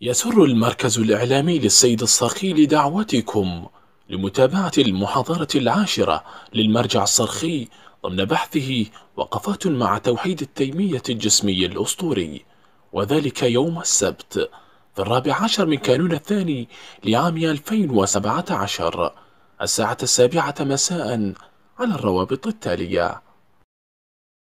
يسر المركز الإعلامي للسيد الصرخي لدعوتكم لمتابعة المحاضرة العاشرة للمرجع الصرخي ضمن بحثه وقفات مع توحيد التيمية الجسمي الأسطوري وذلك يوم السبت في الرابع عشر من كانون الثاني لعام 2017 الساعة السابعة مساء على الروابط التالية